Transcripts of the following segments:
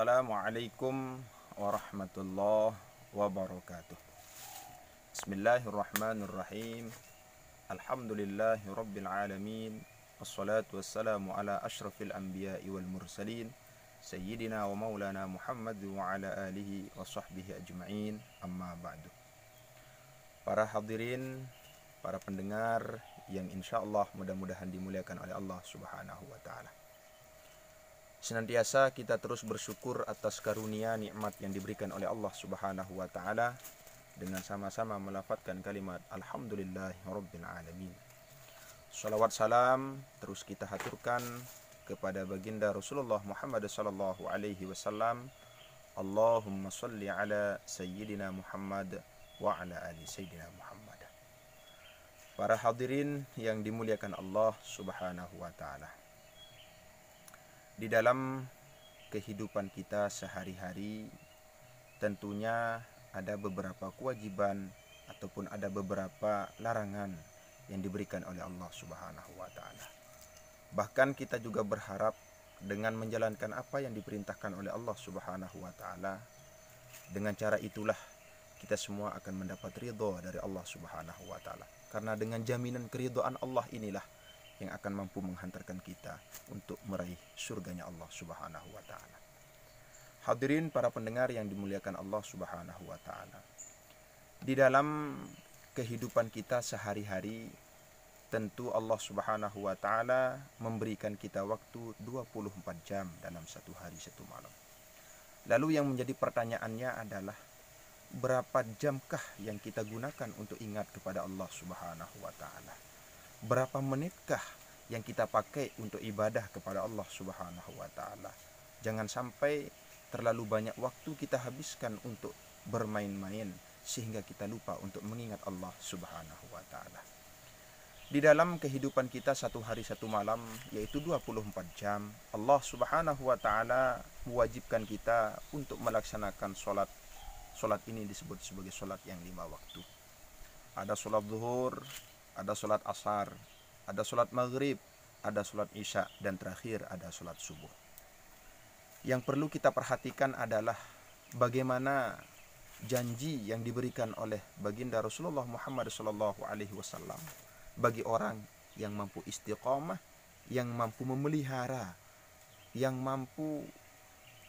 Assalamualaikum warahmatullahi wabarakatuh Bismillahirrahmanirrahim Alhamdulillahi rabbil alamin Wassalatu wassalamu ala ashrafil anbiya'i wal mursalin Sayyidina wa maulana Muhammad wa ala alihi wa sahbihi ajma'in Amma ba'du Para hadirin, para pendengar yang insyaallah mudah-mudahan dimuliakan oleh Allah subhanahu wa ta'ala Senantiasa kita terus bersyukur atas karunia nikmat yang diberikan oleh Allah Subhanahu wa taala dengan sama-sama melafatkan kalimat alhamdulillahirabbil alamin. Salawat salam terus kita haturkan kepada baginda Rasulullah Muhammad sallallahu alaihi wasallam. Allahumma salli ala sayyidina Muhammad wa ala ali sayyidina Muhammad. Para hadirin yang dimuliakan Allah Subhanahu wa taala. Di dalam kehidupan kita sehari-hari, tentunya ada beberapa kewajiban ataupun ada beberapa larangan yang diberikan oleh Allah Subhanahu wa taala. Bahkan kita juga berharap dengan menjalankan apa yang diperintahkan oleh Allah Subhanahu wa taala, dengan cara itulah kita semua akan mendapat ridho dari Allah Subhanahu wa taala. Karena dengan jaminan keridhaan Allah inilah yang akan mampu menghantarkan kita untuk meraih surganya Allah Subhanahu wa taala. Hadirin para pendengar yang dimuliakan Allah Subhanahu wa taala. Di dalam kehidupan kita sehari-hari tentu Allah Subhanahu wa taala memberikan kita waktu 24 jam dalam satu hari satu malam. Lalu yang menjadi pertanyaannya adalah berapa jamkah yang kita gunakan untuk ingat kepada Allah Subhanahu wa taala? berapa menitkah yang kita pakai untuk ibadah kepada Allah Subhanahu wa taala. Jangan sampai terlalu banyak waktu kita habiskan untuk bermain-main sehingga kita lupa untuk mengingat Allah Subhanahu wa taala. Di dalam kehidupan kita satu hari satu malam yaitu 24 jam, Allah Subhanahu wa taala mewajibkan kita untuk melaksanakan solat Solat ini disebut sebagai solat yang lima waktu. Ada solat zuhur, ada sholat asar, ada sholat maghrib, ada sholat isya, dan terakhir ada sholat subuh. Yang perlu kita perhatikan adalah bagaimana janji yang diberikan oleh baginda Rasulullah Muhammad SAW bagi orang yang mampu istiqomah, yang mampu memelihara, yang mampu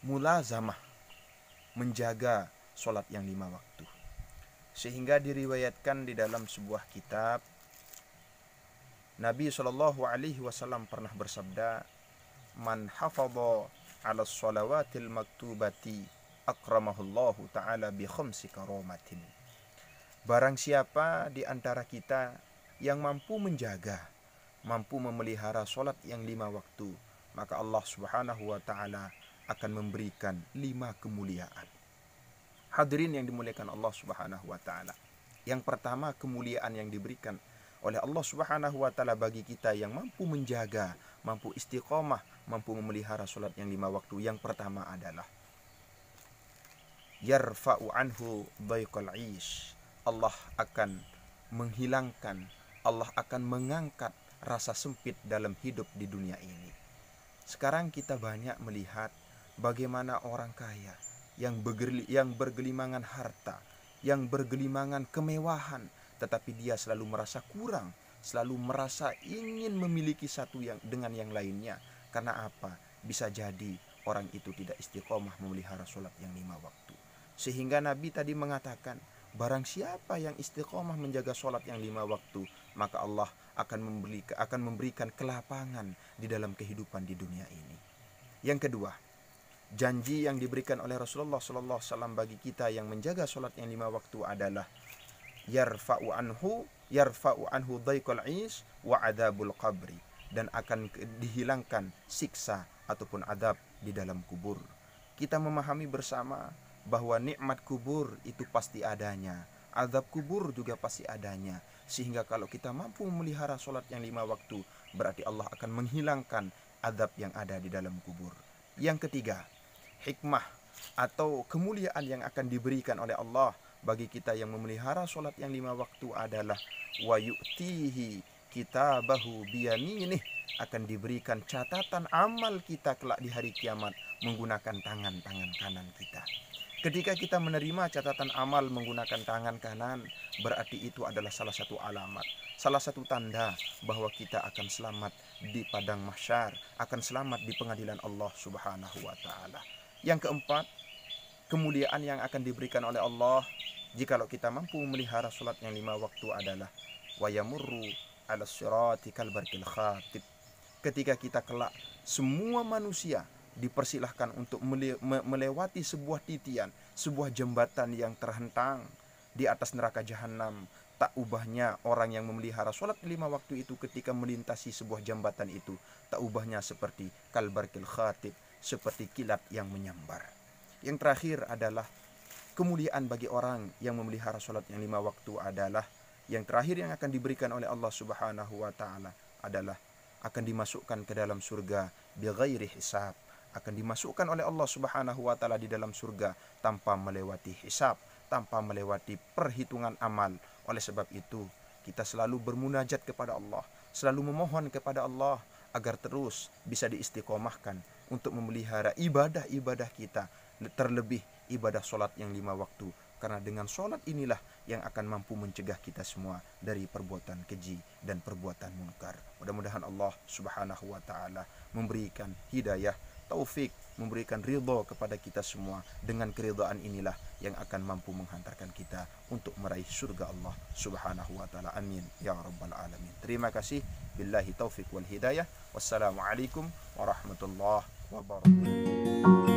mulazamah menjaga sholat yang lima waktu. Sehingga diriwayatkan di dalam sebuah kitab Nabi Shallallahu Alaihi Wasallam pernah bersabda, "Man hafadha ala salawatil maktubati akramahullahu ta'ala bi khamsi karomatin." Barang siapa di antara kita yang mampu menjaga, mampu memelihara solat yang lima waktu, maka Allah Subhanahu wa taala akan memberikan lima kemuliaan. Hadirin yang dimuliakan Allah Subhanahu wa taala. Yang pertama kemuliaan yang diberikan oleh Allah Subhanahu wa taala bagi kita yang mampu menjaga, mampu istiqomah, mampu memelihara salat yang lima waktu. Yang pertama adalah yarfa'u anhu daiqal ish. Allah akan menghilangkan, Allah akan mengangkat rasa sempit dalam hidup di dunia ini. Sekarang kita banyak melihat bagaimana orang kaya yang bergelimangan harta, yang bergelimangan kemewahan, tetapi dia selalu merasa kurang, selalu merasa ingin memiliki satu yang dengan yang lainnya. Karena apa? Bisa jadi orang itu tidak istiqomah memelihara sholat yang lima waktu. Sehingga Nabi tadi mengatakan, barang siapa yang istiqomah menjaga sholat yang lima waktu, maka Allah akan memberi akan memberikan kelapangan di dalam kehidupan di dunia ini. Yang kedua, janji yang diberikan oleh Rasulullah SAW bagi kita yang menjaga sholat yang lima waktu adalah yarfa'u anhu yarfa'u anhu dhaiqal ish wa adabul qabri dan akan dihilangkan siksa ataupun adab di dalam kubur. Kita memahami bersama bahwa nikmat kubur itu pasti adanya, azab kubur juga pasti adanya. Sehingga kalau kita mampu memelihara sholat yang lima waktu, berarti Allah akan menghilangkan adab yang ada di dalam kubur. Yang ketiga, hikmah atau kemuliaan yang akan diberikan oleh Allah bagi kita yang memelihara solat yang lima waktu adalah wa yu'tihi kitabahu biyaminih akan diberikan catatan amal kita kelak di hari kiamat menggunakan tangan-tangan kanan kita. Ketika kita menerima catatan amal menggunakan tangan kanan, berarti itu adalah salah satu alamat, salah satu tanda bahwa kita akan selamat di padang mahsyar, akan selamat di pengadilan Allah Subhanahu wa taala. Yang keempat, kemuliaan yang akan diberikan oleh Allah jikalau kita mampu memelihara salat yang lima waktu adalah wayamurru ala siratikal barkil khatib ketika kita kelak semua manusia dipersilahkan untuk melewati sebuah titian sebuah jembatan yang terhentang di atas neraka jahanam tak ubahnya orang yang memelihara sholat lima waktu itu ketika melintasi sebuah jembatan itu tak ubahnya seperti kalbarkil khatib seperti kilat yang menyambar yang terakhir adalah kemuliaan bagi orang yang memelihara sholat yang lima waktu adalah yang terakhir yang akan diberikan oleh Allah Subhanahu wa taala adalah akan dimasukkan ke dalam surga bighairi hisab akan dimasukkan oleh Allah Subhanahu wa taala di dalam surga tanpa melewati hisab, tanpa melewati perhitungan amal. Oleh sebab itu, kita selalu bermunajat kepada Allah, selalu memohon kepada Allah agar terus bisa diistiqomahkan untuk memelihara ibadah-ibadah kita terlebih ibadah sholat yang lima waktu karena dengan sholat inilah yang akan mampu mencegah kita semua dari perbuatan keji dan perbuatan munkar. Mudah-mudahan Allah Subhanahu wa taala memberikan hidayah, taufik, memberikan ridho kepada kita semua. Dengan keridhaan inilah yang akan mampu menghantarkan kita untuk meraih surga Allah Subhanahu wa taala. Amin ya rabbal alamin. Terima kasih. Billahi taufik wal hidayah. Wassalamualaikum warahmatullahi wabarakatuh.